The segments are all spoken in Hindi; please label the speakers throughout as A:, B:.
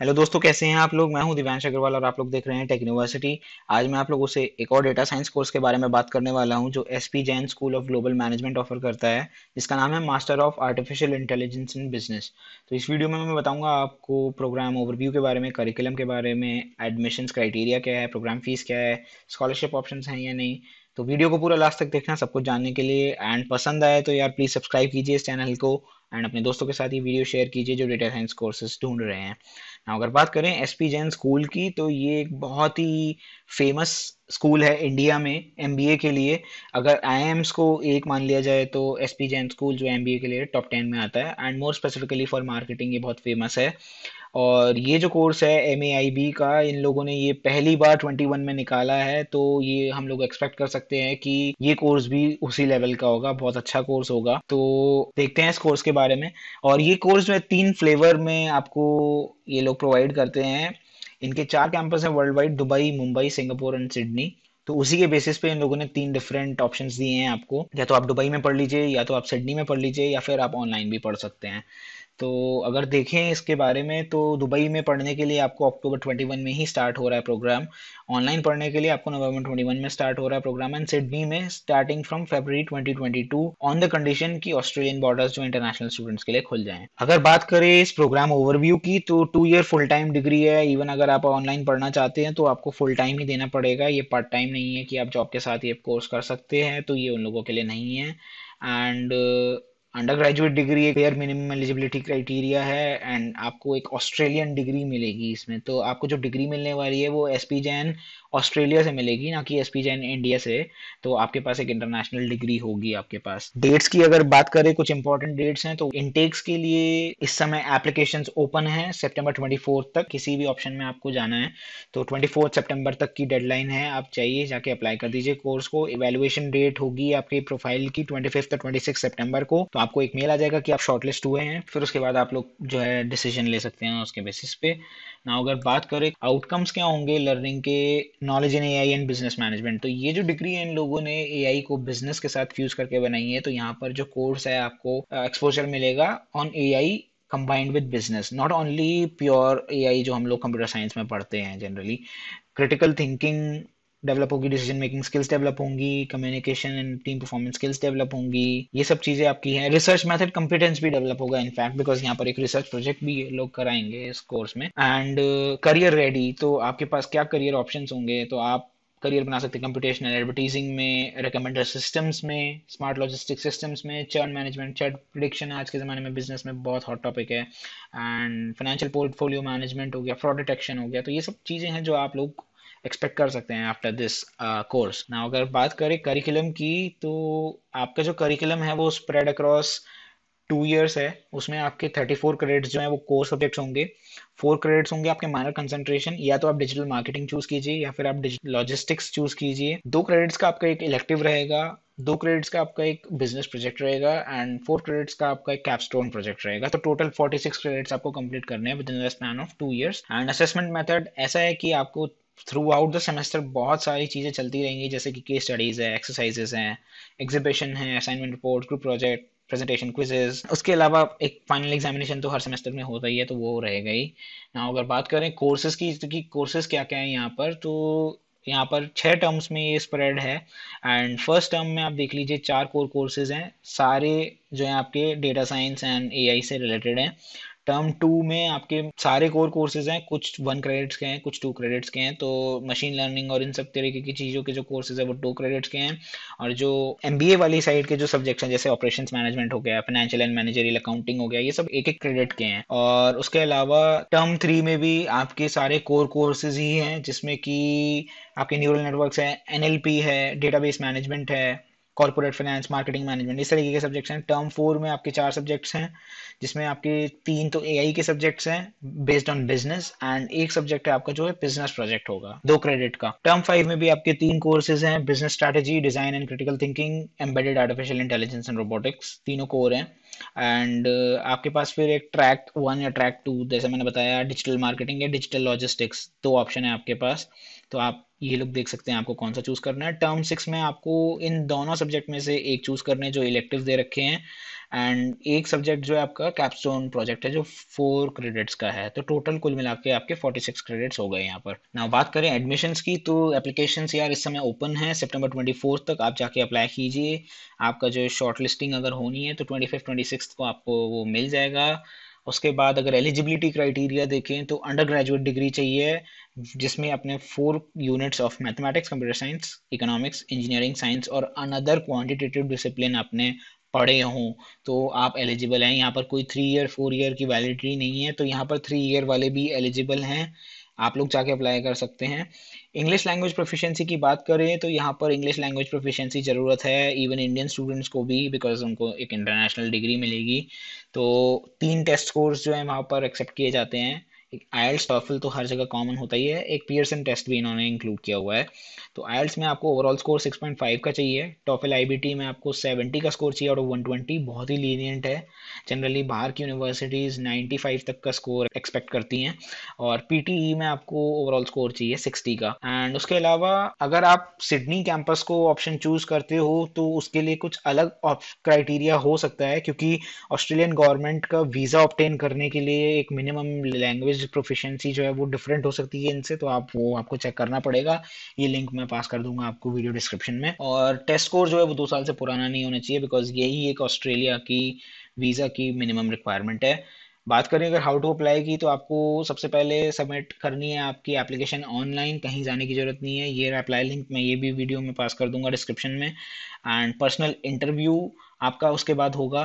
A: हेलो दोस्तों कैसे हैं आप लोग मैं हूं दिव्यांश अग्रवाल और आप लोग देख रहे हैं टेक यूनिवर्सिटी आज मैं आप लोगों से एक और डेटा साइंस कोर्स के बारे में बात करने वाला हूं जो S P Jain school of global management offer करता है जिसका नाम है master of artificial intelligence in business तो इस वीडियो में मैं बताऊंगा आपको प्रोग्राम ओवरव्यू के बारे में करिकुलम के बारे में एडमिशन क्राइटेरिया क्या है प्रोग्राम फीस क्या है स्कॉलरशिप ऑप्शन हैं या नहीं तो वीडियो को पूरा लास्ट तक देखना सब कुछ जानने के लिए एंड पसंद आए तो यार प्लीज़ सब्सक्राइब कीजिए इस चैनल को एंड अपने दोस्तों के साथ ये वीडियो शेयर कीजिए जो डेटा साइंस कोर्सेज ढूंढ रहे हैं अगर बात करें एस पी जैन स्कूल की तो ये एक बहुत ही फेमस स्कूल है इंडिया में एम बी ए के लिए अगर आई एम्स को एक मान लिया जाए तो एस पी जैन स्कूल जो एम बी ए के लिए टॉप टेन में आता है and more specifically for marketing ये बहुत फेमस है और ये जो कोर्स है एम का इन लोगों ने ये पहली बार 21 में निकाला है तो ये हम लोग एक्सपेक्ट कर सकते हैं कि ये कोर्स भी उसी लेवल का होगा बहुत अच्छा कोर्स होगा तो देखते हैं इस कोर्स के बारे में और ये कोर्स में तीन फ्लेवर में आपको ये लोग प्रोवाइड करते हैं इनके चार कैंपस हैं world wide Dubai Mumbai Singapore and Sydney तो उसी के बेसिस पे इन लोगों ने तीन डिफरेंट ऑप्शंस दिए हैं आपको या तो आप दुबई में पढ़ लीजिए या तो आप सिडनी में पढ़ लीजिए या फिर आप ऑनलाइन भी पढ़ सकते हैं तो अगर देखें इसके बारे में तो दुबई में पढ़ने के लिए आपको अक्टूबर ट्वेंटी वन में ही स्टार्ट हो रहा है प्रोग्राम ऑनलाइन पढ़ने के लिए आपको नवंबर ट्वेंटी वन में स्टार्ट हो रहा है प्रोग्राम एंड सिडनी में starting from February twenty twenty two on the condition की ऑस्ट्रेलियन बॉर्डर्स जो इंटरनेशनल स्टूडेंट्स के लिए खुल जाए अगर बात करें इस प्रोग्राम ओवरव्यू की तो two year full time degree है इवन अगर आप ऑनलाइन पढ़ना चाहते हैं तो आपको फुल टाइम ही देना पड़ेगा ये पार्ट टाइम नहीं है कि आप जॉब के साथ ये कोर्स कर सकते हैं तो ये उन लोगों के लिए नहीं है एंड अंडर ग्रेजुएट डिग्री एक फेयर मिनिमम एलिजिबिलिटी क्राइटेरिया है एंड आपको एक ऑस्ट्रेलियन डिग्री मिलेगी इसमें तो आपको जो डिग्री मिलने वाली है वो एस पी जैन ऑस्ट्रेलिया से मिलेगी ना कि एस पी जैन इंडिया से तो आपके पास एक इंटरनेशनल डिग्री होगी आपके पास डेट्स की अगर बात करें कुछ इंपॉर्टेंट डेट्स हैं तो इनटेक्स के लिए इस समय एप्लीकेशन ओपन है सेप्टेम्बर ट्वेंटी तक किसी भी ऑप्शन में आपको जाना है तो ट्वेंटी सेप्टेम्बर तक की डेडलाइन है आप चाहिए जाके अप्लाई कर दीजिए कोर्स को इवेलुएशन डेट होगी आपकी प्रोफाइल की ट्वेंटी फिफ्थ ट्वेंटी सेप्टेम्बर को तो आपको एक मेल आ जाएगा कि आप शॉर्टलिस्ट हुए हैं फिर उसके बाद आप लोग जो है डिसीजन ले सकते हैं उसके बेसिस पे ना अगर बात करें आउटकम्स क्या होंगे लर्निंग के knowledge in AI and business management तो ये जो डिग्री है इन लोगों ने एआई को बिजनेस के साथ फ्यूज करके बनाई है तो यहाँ पर जो कोर्स है आपको एक्सपोजर मिलेगा on AI combined with business not only pure AI जो हम लोग कंप्यूटर साइंस में पढ़ते हैं जनरली क्रिटिकल थिंकिंग डेवलप होगी डिसीजन मेकिंग स्किल्स डेवलप होंगी communication and team performance skills develop होंगी ये सब चीज़ें आपकी हैं रिसर्च मेथड कॉम्पिटेंस भी डेवलप होगा इनफैक्ट बिकॉज यहाँ पर एक रिसर्च प्रोजेक्ट भी लोग कराएंगे इस कोर्स में एंड करियर रेडी तो आपके पास क्या करियर ऑप्शन होंगे तो आप करियर बना सकते हैं कंप्यूटेशनल एडवर्टीजिंग में रिकमेंडर सिस्टम्स में स्मार्ट लॉजिस्टिक सिस्टम्स में चर्न मैनेजमेंट चर्ट प्रिडिक्शन आज के ज़माने में बिजनेस में बहुत हॉट टॉपिक है एंड फाइनेंशियल पोर्टफोलियो मैनेजमेंट हो गया फ्रॉड डिटेक्शन हो गया तो ये सब चीज़ें हैं जो आप लोग एक्सपेक्ट कर सकते हैं आफ्टर दिस कोर्स ना अगर बात करें करिकुलम की तो आपका जो करिकुलम है वो स्प्रेड अक्रॉस टू ईयर्स है उसमें आपके थर्टी फोर क्रेडिट्स जो है वो कोर सब्जेक्ट्स होंगे फोर क्रेडिट्स होंगे आपके माइनर कंसंट्रेशन या तो आप डिजिटल मार्केटिंग चूज कीजिए या फिर आप डिजिटल लॉजिस्टिक्स चूज कीजिए दो क्रेडिट्स का आपका एक इलेक्टिव रहेगा दो क्रेडिट्स का आपका एक बिजनेस प्रोजेक्ट रहेगा एंड फोर क्रेडिट्स का आपका एक कैपस्टोन प्रोजेक्ट रहेगा तो टोटल सिक्स क्रेडिट्स आपको कंप्लीट करने हैं within the span of two years and assessment method ऐसा है कि आपको थ्रू आउट द सेमेस्टर बहुत सारी चीज़ें चलती रहेंगी जैसे कि केस स्टडीज़ है एक्सरसाइजेज हैं एग्जिबिशन है assignment report group project presentation quizzes उसके अलावा एक फाइनल एग्जामिनेशन तो हर सेमेस्टर में होता ही है तो वो रहेगा ही अगर बात करें कोर्सेज की तो कि कोर्सेज क्या क्या है यहाँ पर तो यहाँ पर छः टर्म्स में ये स्प्रेड है एंड फर्स्ट टर्म में आप देख लीजिए चार कोर कोर्सेज हैं सारे जो हैं आपके डेटा साइंस एंड ए से रिलेटेड हैं टर्म टू में आपके सारे कोर कोर्सेज हैं कुछ वन क्रेडिट्स के हैं कुछ टू क्रेडिट्स के हैं तो मशीन लर्निंग और इन सब तरीके की चीज़ों के जो कोर्सेज है वो टू क्रेडिट्स के हैं और जो एम वाली साइड के जो सब्जेक्ट्स हैं जैसे ऑपरेशन मैनेजमेंट हो गया फाइनेंशियल एंड मैनेजरियल अकाउंटिंग हो गया ये सब एक एक क्रेडिट के हैं और उसके अलावा टर्म थ्री में भी आपके सारे कोर कोर्सेज ही हैं जिसमें कि आपके न्यूरल नेटवर्क्स हैं एन है डेटाबेस मैनेजमेंट है कॉर्पोरेट फाइनेंस मार्केटिंग मैनेजमेंट इस तरीके के सब्जेक्ट्स हैं टर्म फोर में आपके चार सब्जेक्ट्स हैं जिसमें आपके तीन तो एआई के सब्जेक्ट्स हैं बेस्ड ऑन बिजनेस एंड एक सब्जेक्ट है आपका जो है बिजनेस प्रोजेक्ट होगा दो क्रेडिट का टर्म फाइव में भी आपके तीन कोर्सेज हैं business strategy design and critical thinking embedded artificial intelligence and robotics तीनों कोर हैं एंड uh, आपके पास फिर एक ट्रैक वन या ट्रैक टू जैसे मैंने बताया डिजिटल मार्केटिंग या डिजिटल लॉजिस्टिक्स दो ऑप्शन है आपके पास तो आप ये लोग देख सकते हैं आपको कौन सा चूज़ करना है टर्म सिक्स में आपको इन दोनों सब्जेक्ट में से एक चूज़ करने जो इलेक्टिव दे रखे हैं एंड एक सब्जेक्ट जो है आपका कैप्सोन प्रोजेक्ट है जो फोर क्रेडिट्स का है तो टोटल कुल मिला के आपके फोर्टी सिक्स क्रेडिट्स हो गए यहाँ पर ना बात करें एडमिशन्स की तो एप्लीकेशन यार इस समय ओपन है सितंबर ट्वेंटी फोर्थ तक आप जाके अप्लाई कीजिए आपका जो शॉर्ट लिस्टिंग अगर होनी है तो ट्वेंटी फिफ्थ ट्वेंटी सिक्स को आपको वो मिल जाएगा उसके बाद अगर एलिजिबिलिटी क्राइटेरिया देखें तो अंडर ग्रेजुएट डिग्री चाहिए जिसमें अपने four units of mathematics computer science economics engineering science और अनदर क्वांटिटेटिव डिसिप्लिन आपने पढ़े हों तो आप एलिजिबल हैं यहाँ पर कोई थ्री ईयर फोर ईयर की वैलिडिटी नहीं है तो यहाँ पर थ्री ईयर वाले भी एलिजिबल हैं आप लोग जाके अप्लाई कर सकते हैं इंग्लिश लैंग्वेज प्रोफिशेंसी की बात करें तो यहाँ पर इंग्लिश लैंग्वेज प्रोफिशेंसी ज़रूरत है इवन इंडियन स्टूडेंट्स को भी बिकॉज उनको एक इंटरनेशनल डिग्री मिलेगी तो तीन टेस्ट कोर्स जो है वहाँ पर एक्सेप्ट किए जाते हैं एक आयल्स टॉफल तो हर जगह कॉमन होता ही है एक पियर्सन टेस्ट भी इन्होंने इंक्लूड किया हुआ है तो आयल्स में आपको ओवरऑल स्कोर 6.5 का चाहिए टॉफल टी में आपको 70 का स्कोर चाहिए और वन 120 बहुत ही लीनियंट है जनरली बाहर की यूनिवर्सिटीज़ 95 तक का स्कोर एक्सपेक्ट करती हैं और पीटीई e में आपको ओवरऑल स्कोर चाहिए सिक्सटी का एंड उसके अलावा अगर आप सिडनी कैंपस को ऑप्शन चूज करते हो तो उसके लिए कुछ अलग क्राइटेरिया हो सकता है क्योंकि ऑस्ट्रेलियन गवर्नमेंट का वीज़ा ऑप्टेन करने के लिए एक मिनिमम लैंग्वेज नॉलेज प्रोफिशेंसी जो है वो डिफरेंट हो सकती है इनसे तो आप वो आपको चेक करना पड़ेगा ये लिंक मैं पास कर दूंगा आपको वीडियो डिस्क्रिप्शन में और टेस्ट स्कोर जो है वो दो साल से पुराना नहीं होना चाहिए बिकॉज यही एक ऑस्ट्रेलिया की वीज़ा की मिनिमम रिक्वायरमेंट है बात करें अगर हाउ टू अप्लाई की तो आपको सबसे पहले सबमिट करनी है आपकी एप्लीकेशन ऑनलाइन कहीं जाने की ज़रूरत नहीं है ये अप्लाई लिंक मैं ये भी वीडियो में पास कर दूंगा डिस्क्रिप्शन में एंड पर्सनल इंटरव्यू आपका उसके बाद होगा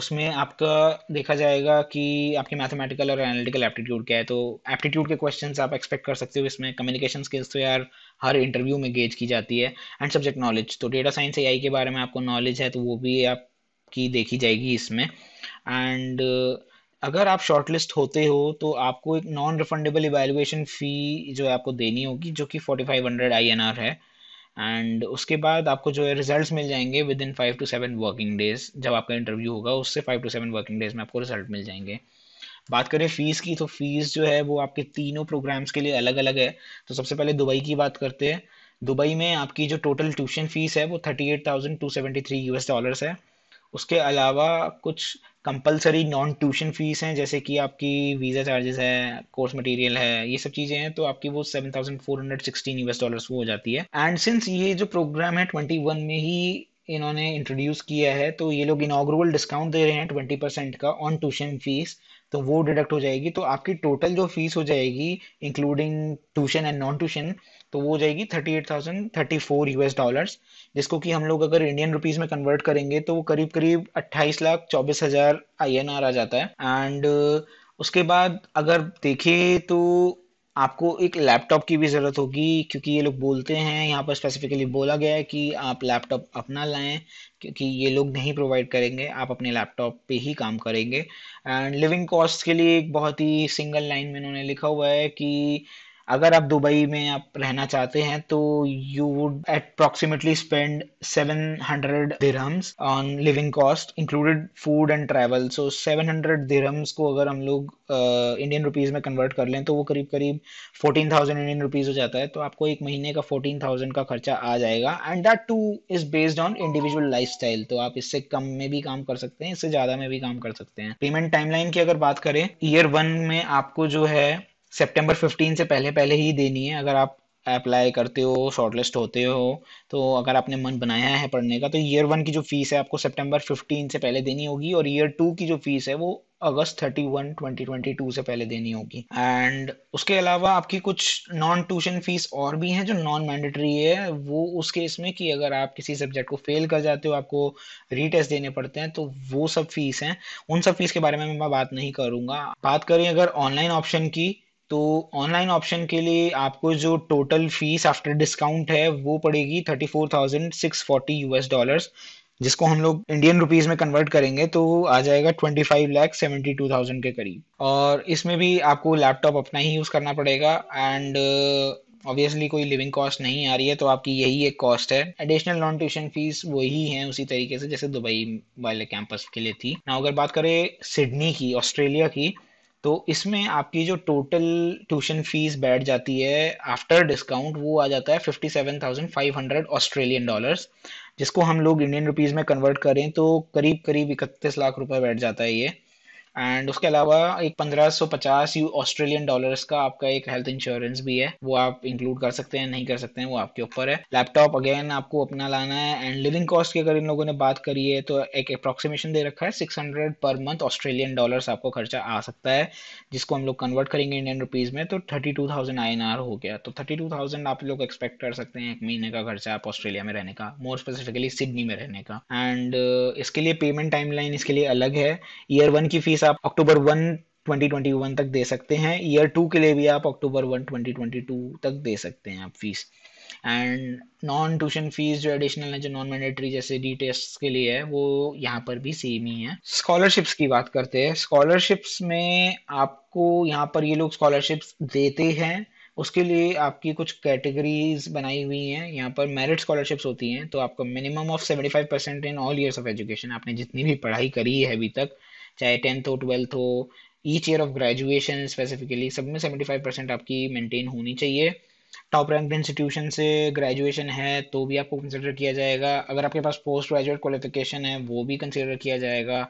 A: उसमें आपका देखा जाएगा कि आपकी मैथमेटिकल और एनालिटिकल एप्टीट्यूड क्या है तो एप्टीट्यूड के क्वेश्चंस आप एक्सपेक्ट कर सकते हो इसमें कम्युनिकेशन स्किल्स तो यार हर इंटरव्यू में गेज की जाती है एंड सब्जेक्ट नॉलेज तो डेटा साइंस ए के बारे में आपको नॉलेज है तो वो भी आपकी देखी जाएगी इसमें एंड uh, अगर आप शॉर्टलिस्ट होते हो तो आपको एक नॉन रिफंडेबल इवेलुएशन फ़ी जो है आपको देनी होगी जो कि forty five hundred I N R है एंड उसके बाद आपको जो है रिजल्ट मिल जाएंगे within five to seven working days जब आपका इंटरव्यू होगा उससे five to seven working days में आपको रिजल्ट मिल जाएंगे बात करें फ़ीस की तो फ़ीस जो है वो आपके तीनों प्रोग्राम्स के लिए अलग अलग है तो सबसे पहले दुबई की बात करते हैं दुबई में आपकी जो टोटल ट्यूशन फ़ीस है वो thirty eight thousand two seventy three U S dollars है उसके अलावा कुछ कंपलसरी नॉन ट्यूशन फीस हैं जैसे कि आपकी वीज़ा चार्जेस है कोर्स मटेरियल है ये सब चीज़ें हैं तो आपकी वो seven thousand four hundred sixteen US dollars वो हो जाती है एंड सिंस ये जो प्रोग्राम है ट्वेंटी वन में ही इन्होंने इंट्रोड्यूस किया है तो ये लोग इनाग्रोवल डिस्काउंट दे रहे हैं ट्वेंटी परसेंट का ऑन ट्यूशन फीस तो वो डिडक्ट हो जाएगी तो आपकी टोटल जो फीस हो जाएगी including tuition and non tuition तो वो हो जाएगी thirty eight thousand thirty four US dollar जिसको कि हम लोग अगर इंडियन रुपीज में कन्वर्ट करेंगे तो वो करीब करीब अट्ठाईस लाख चौबीस हजार आई एन आर आ जाता है एंड uh, उसके बाद अगर देखें तो आपको एक लैपटॉप की भी ज़रूरत होगी क्योंकि ये लोग बोलते हैं यहाँ पर स्पेसिफिकली बोला गया है कि आप लैपटॉप अपना लाएं क्योंकि ये लोग नहीं प्रोवाइड करेंगे आप अपने लैपटॉप पे ही काम करेंगे एंड लिविंग कॉस्ट के लिए एक बहुत ही सिंगल लाइन में इन्होंने लिखा हुआ है कि अगर आप दुबई में आप रहना चाहते हैं तो you would approximately spend hundred dirhams on living cost included food and travel so hundred dirhams को अगर हम लोग इंडियन रुपीज में कन्वर्ट कर लें तो वो करीब करीब फोर्टीन थाउजेंड इंडियन रुपीज हो जाता है तो आपको एक महीने का फोर्टीन थाउजेंड का खर्चा आ जाएगा and that too is based on individual lifestyle तो आप इससे कम में भी काम कर सकते हैं इससे ज़्यादा में भी काम कर सकते हैं पेमेंट टाइमलाइन की अगर बात करें ईयर वन में आपको जो है सितंबर 15 से पहले पहले ही देनी है अगर आप अप्लाई करते हो शॉर्टलिस्ट होते हो तो अगर आपने मन बनाया है पढ़ने का तो ईयर वन की जो फीस है आपको सितंबर 15 से पहले देनी होगी और ईयर टू की जो फीस है वो अगस्त 31 2022 से पहले देनी होगी एंड उसके अलावा आपकी कुछ नॉन ट्यूशन फीस और भी हैं जो नॉन मैंडेटरी है वो उस केस में कि अगर आप किसी सब्जेक्ट को फेल कर जाते हो आपको रीटेस्ट देने पड़ते हैं तो वो सब फीस हैं उन सब फीस के बारे में मैं बात नहीं करूँगा बात करें अगर ऑनलाइन ऑप्शन की तो ऑनलाइन ऑप्शन के लिए आपको जो टोटल फीस आफ्टर डिस्काउंट है वो पड़ेगी thirty four thousand six forty US dollars जिसको हम लोग इंडियन रुपीज में कन्वर्ट करेंगे तो आ जाएगा twenty five lakh seventy two thousand के करीब और इसमें भी आपको लैपटॉप अपना ही यूज़ करना पड़ेगा एंड ऑब्वियसली uh, कोई लिविंग कॉस्ट नहीं आ रही है तो आपकी यही एक कॉस्ट है एडिशनल नॉन ट्यूशन फीस वही है उसी तरीके से जैसे दुबई वाले कैंपस के लिए थी ना अगर बात करें सिडनी की ऑस्ट्रेलिया की तो इसमें आपकी जो टोटल ट्यूशन फीस बैठ जाती है आफ्टर डिस्काउंट वो आ जाता है fifty seven thousand five hundred Australian dollars जिसको हम लोग इंडियन रुपीज़ में कन्वर्ट करें तो करीब करीब इकतीस लाख रुपए बैठ जाता है ये एंड उसके अलावा एक पंद्रह सौ पचास यू ऑस्ट्रेलियन डॉलर का आपका एक हेल्थ इंश्योरेंस भी है वो आप इंक्लूड कर सकते हैं नहीं कर सकते हैं वो आपके ऊपर है लैपटॉप अगेन आपको अपना लाना है एंड लिविंग कॉस्ट की अगर इन लोगों ने बात करी है तो एक अप्रोक्सीमेशन दे रखा है six hundred per month Australian dollar आपको खर्चा आ सकता है जिसको हम लोग कन्वर्ट करेंगे इंडियन रुपीज़ में तो thirty two thousand I N R हो गया तो थर्टी टू थाउजेंड आप लोग एक्सपेक्ट कर सकते हैं एक महीने का खर्चा आप ऑस्ट्रेलिया में रहने का मोर स्पेसिफिकली सिडनी में रहने का एंड uh, इसके लिए पेमेंट टाइमलाइन इसके लिए अलग है ईयर वन की फीस केस आप अक्टूबर वन 2021 तक दे सकते हैं ईयर टू के लिए भी आप अक्टूबर वन 2022 तक दे सकते हैं आप fees and non tuition fees जो एडिशनल है जो नॉन मैंडेटरी जैसे डी टेस्ट के लिए है वो यहाँ पर भी सेम ही है स्कॉलरशिप्स की बात करते हैं स्कॉलरशिप्स में आपको यहाँ पर ये लोग स्कॉलरशिप्स देते हैं उसके लिए आपकी कुछ कैटेगरीज बनाई हुई हैं यहाँ पर मेरिट स्कॉलरशिप्स होती हैं तो आपका minimum of seventy five percent in all years of education आपने जितनी भी पढ़ाई करी है अभी तक चाहे टेंथ हो ट्वेल्थ हो each year of graduation specifically सब में सेवेंटी फाइव परसेंट आपकी मेंटेन होनी चाहिए टॉप रैंक इंस्टीट्यूशन से ग्रेजुएशन है तो भी आपको कंसिडर किया जाएगा अगर आपके पास पोस्ट ग्रेजुएट क्वालिफिकेशन है वो भी कंसिडर किया जाएगा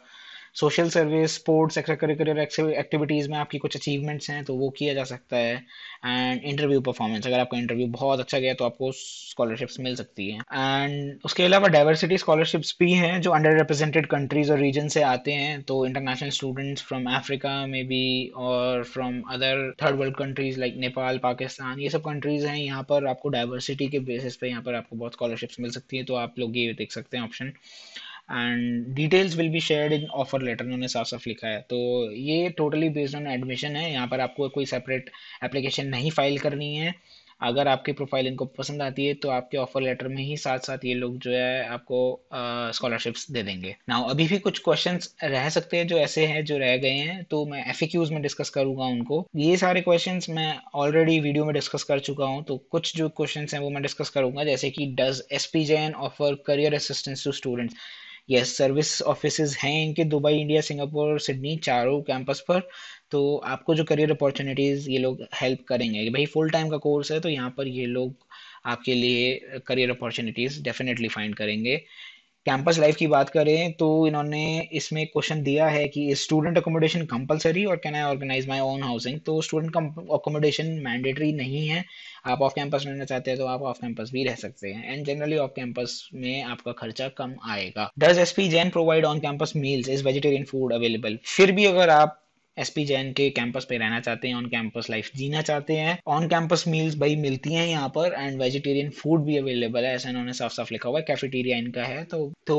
A: social service sports extra curricular activities में आपकी कुछ अचीवमेंट्स हैं तो वो किया जा सकता है एंड इंटरव्यू परफॉर्मेंस अगर आपका इंटरव्यू बहुत अच्छा गया तो आपको स्कॉलरशिप्स मिल सकती है एंड उसके अलावा डाइवर्सिटी स्कॉलरशिप्स भी हैं जो अंडर रिप्रेजेंटेड कंट्रीज और रीजन से आते हैं तो इंटरनेशनल स्टूडेंट्स फ्रॉम अफ्रीका में भी और from other third world countries like Nepal Pakistan ये सब कंट्रीज़ हैं यहाँ पर आपको डाइवर्सिटी के बेसिस पे यहाँ पर आपको बहुत स्कॉलरशिप्स मिल सकती है तो आप लोग ये देख सकते हैं option and details will be shared in offer letter उन्होंने साफ साफ लिखा है तो ये टोटली बेस्ड ऑन एडमिशन है यहाँ पर आपको कोई सेपरेट एप्लीकेशन नहीं फाइल करनी है अगर आपकी प्रोफाइल इनको पसंद आती है तो आपके ऑफर लेटर में ही साथ साथ ये लोग जो है आपको स्कॉलरशिप्स uh, दे देंगे ना अभी भी कुछ क्वेश्चन रह सकते हैं जो ऐसे हैं जो रह गए हैं तो मैं एफ में डिस्कस करूंगा उनको ये सारे क्वेश्चन मैं ऑलरेडी वीडियो में डिस्कस कर चुका हूँ तो कुछ जो क्वेश्चन हैं वो मैं डिस्कस करूंगा जैसे कि does S P Jain offer career assistance to students yes service offices हैं इनके दुबई इंडिया सिंगापुर सिडनी चारों कैंपस पर तो आपको जो करियर अपॉर्चुनिटीज़ ये लोग हेल्प करेंगे भाई फुल टाइम का कोर्स है तो यहाँ पर ये लोग आपके लिए करियर अपॉर्चुनिटीज़ डेफिनेटली फाइंड करेंगे कैंपस लाइफ की बात करें तो इन्होंने इसमें क्वेश्चन दिया है कि स्टूडेंट अकोमोडेशन कंपलसरी और can I organise my own housing तो स्टूडेंट अकोमोडेशन मैंडेटरी नहीं है आप ऑफ कैंपस रहना चाहते हैं तो आप ऑफ कैंपस भी रह सकते हैं एंड जनरली ऑफ कैंपस में आपका खर्चा कम आएगा does S P Jain provide on campus meals is vegetarian food available फिर भी अगर आप एस पी जैन के कैंपस पे रहना चाहते हैं ऑन कैंपस लाइफ जीना चाहते हैं ऑन कैंपस मील्स भाई मिलती हैं यहाँ पर एंड वेजिटेरियन फूड भी अवेलेबल है ऐसा इन्होंने साफ साफ लिखा हुआ है कैफेटेरिया इनका है तो तो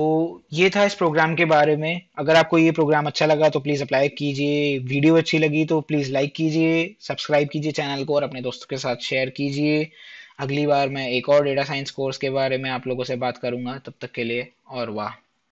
A: ये था इस प्रोग्राम के बारे में अगर आपको ये प्रोग्राम अच्छा लगा तो प्लीज़ अप्लाई कीजिए वीडियो अच्छी लगी तो प्लीज़ लाइक कीजिए सब्सक्राइब कीजिए चैनल को और अपने दोस्तों के साथ शेयर कीजिए अगली बार मैं एक और डेटा साइंस कोर्स के बारे में आप लोगों से बात करूंगा तब तक के लिए और वाह